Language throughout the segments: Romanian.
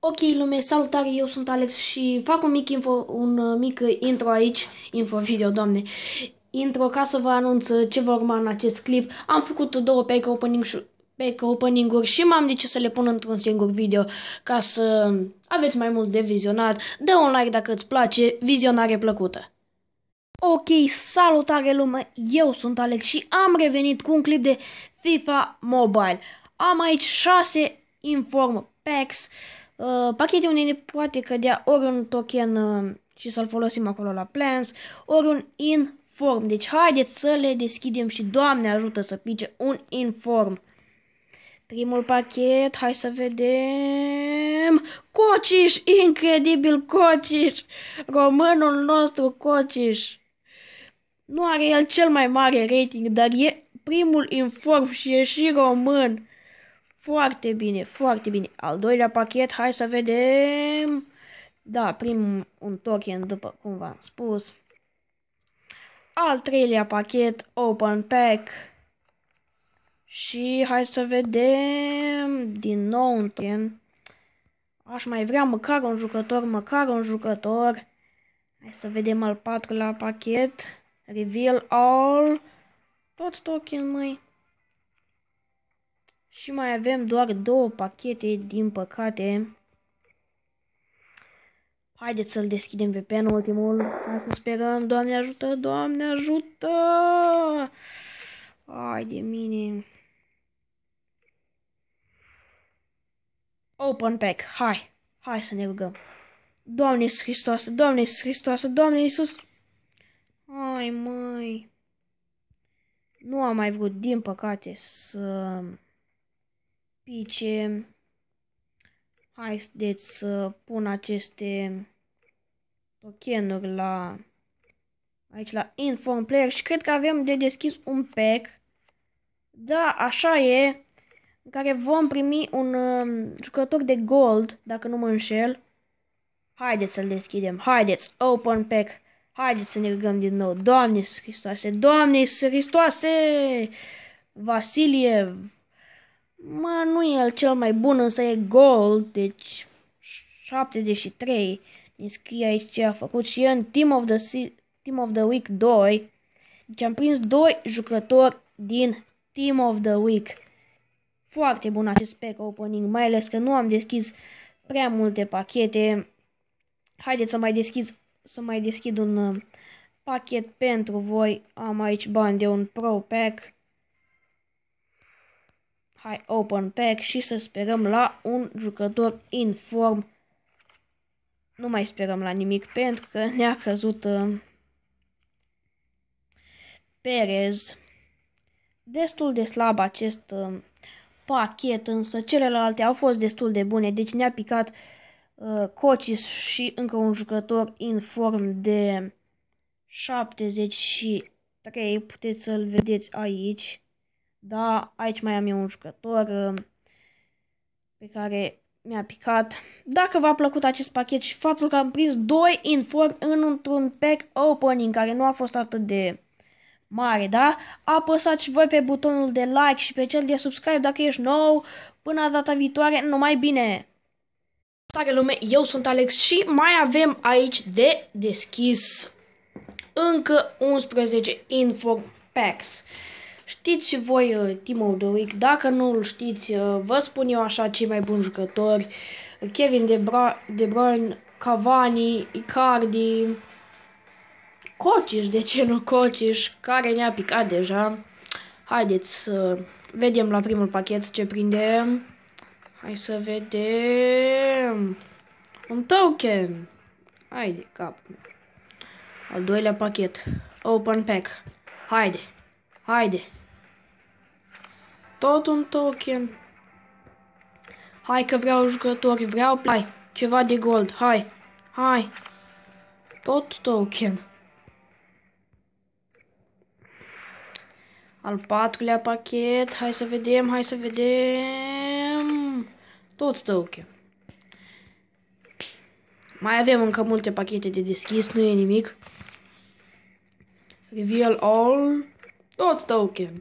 Ok, lume, salutare, eu sunt Alex și fac un mic, info, un uh, mic intro aici, info video, doamne, intro ca să vă anunț uh, ce va urma în acest clip. Am făcut două pack opening pack opening-uri și m-am decis să le pun într-un singur video ca să aveți mai mult de vizionat. Dă un like dacă îți place, vizionare plăcută! Ok, salutare lume, eu sunt Alex și am revenit cu un clip de FIFA Mobile. Am aici 6 inform packs uh, pachete unde ne poate cădea ori un token uh, și să-l folosim acolo la plans, ori un inform. Deci haideți să le deschidem și Doamne ajută să pice un inform. Primul pachet, hai să vedem. Cociș, incredibil Cociș, românul nostru Cociș. Nu are el cel mai mare rating, dar e primul inform și e și român. Foarte bine, foarte bine. Al doilea pachet, hai să vedem. Da, prim un token, după cum v-am spus. Al treilea pachet, open pack. Și hai să vedem din nou un token. Aș mai vrea măcar un jucător, măcar un jucător. Hai să vedem al patrulea pachet. Reveal all. Tot token, mai. Și mai avem doar două pachete, din păcate. Haideți să-l deschidem pe pen ultimul. Hai să sperăm. Doamne ajută, Doamne ajută! Ai de mine. Open pack. Hai. Hai să ne rugăm. Doamne Iisus Hristos, Doamne Iisus Hristos, Doamne Iisus. Ai, măi. Nu am mai vrut, din păcate, să pice. Hai deci, să pun aceste tokenuri la aici la Inform Player și cred că avem de deschis un pack. Da, așa e, în care vom primi un um, jucător de gold, dacă nu mă înșel. Haideți să-l deschidem, haideți, open pack, haideți să ne rugăm din nou. Doamne Iisus Hristoase, Doamne Iisus Hristoase, Vasiliev. Mă, nu e el cel mai bun, însă e gol, deci 73. Ne scrie aici ce a făcut și e în Team of the, Team of the Week 2. Deci am prins 2 jucători din Team of the Week. Foarte bun acest pack opening, mai ales că nu am deschis prea multe pachete. Haideți să mai deschid, să mai deschid un uh, pachet pentru voi. Am aici bani de un Pro Pack. Hai, open pack și să sperăm la un jucător in form. Nu mai sperăm la nimic pentru că ne-a căzut uh, Perez. Destul de slab acest uh, pachet, însă celelalte au fost destul de bune, deci ne-a picat uh, Cocis și încă un jucător in form de 73. Puteți să-l vedeți aici. Da, aici mai am eu un jucător uh, pe care mi-a picat. Dacă v-a plăcut acest pachet și faptul că am prins 2 in în într-un pack opening care nu a fost atât de mare, da? Apăsați voi pe butonul de like și pe cel de subscribe dacă ești nou. Până data viitoare, numai bine! Tare lume, eu sunt Alex și mai avem aici de deschis încă 11 info packs. Știți și voi of the Week, dacă nu îl știți, uh, vă spun eu așa cei mai buni jucători. Kevin De, Bra- de Bruyne, Cavani, Icardi, Cociș, de ce nu Cociș, care ne-a picat deja. Haideți să vedem la primul pachet ce prindem. Hai să vedem. Un token. Haide, cap. Al doilea pachet. Open pack. Haide. Haide, Tot un token. Hai că vreau jucători, vreau play. Ceva de gold, hai. Hai. Tot token. Al patrulea pachet, hai să vedem, hai să vedem. Tot token. Mai avem încă multe pachete de deschis, nu e nimic. Reveal all tot token.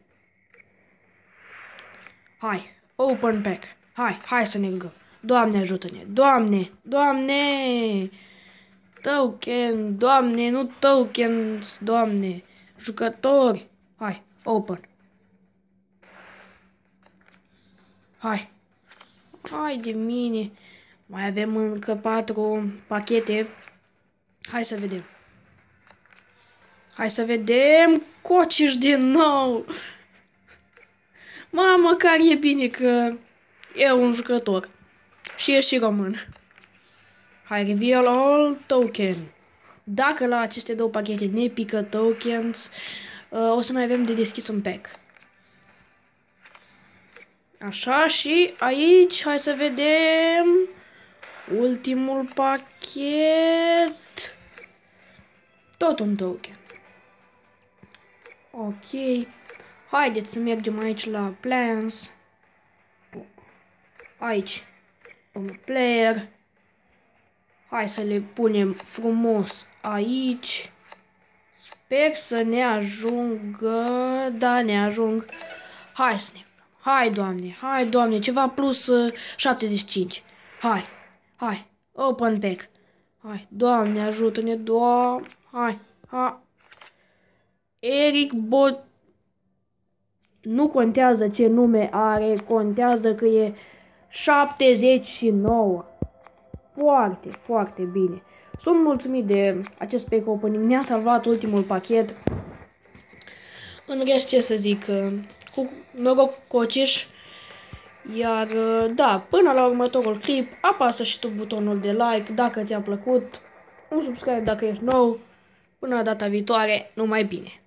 Hai, open pack. Hai, hai să ne rugăm. Doamne ajută-ne, Doamne, Doamne! Token, Doamne, nu token, Doamne. Jucători. Hai, open. Hai. Hai de mine. Mai avem încă patru pachete. Hai să vedem. Hai să vedem cociș din nou. Mamă, care e bine că e un jucător. Și e și român. Hai, reveal all token. Dacă la aceste două pachete ne pică tokens, uh, o să mai avem de deschis un pack. Așa, și aici, hai să vedem ultimul pachet. Tot un token. Ok. Haideți să mergem aici la plans. Aici. Un player. Hai să le punem frumos aici. Sper să ne ajungă. Da, ne ajung. Hai să ne Hai, doamne, hai, doamne, ceva plus uh, 75. Hai, hai, open pack. Hai, doamne, ajută-ne, doamne, hai, hai. Eric Bot... Nu contează ce nume are, contează că e 79. Foarte, foarte bine. Sunt mulțumit de acest pack opening. Ne-a salvat ultimul pachet. În rest, ce să zic, uh, cu noroc cociș. Iar, uh, da, până la următorul clip, apasă și tu butonul de like dacă ți-a plăcut, un subscribe dacă ești nou. Până data viitoare, numai bine!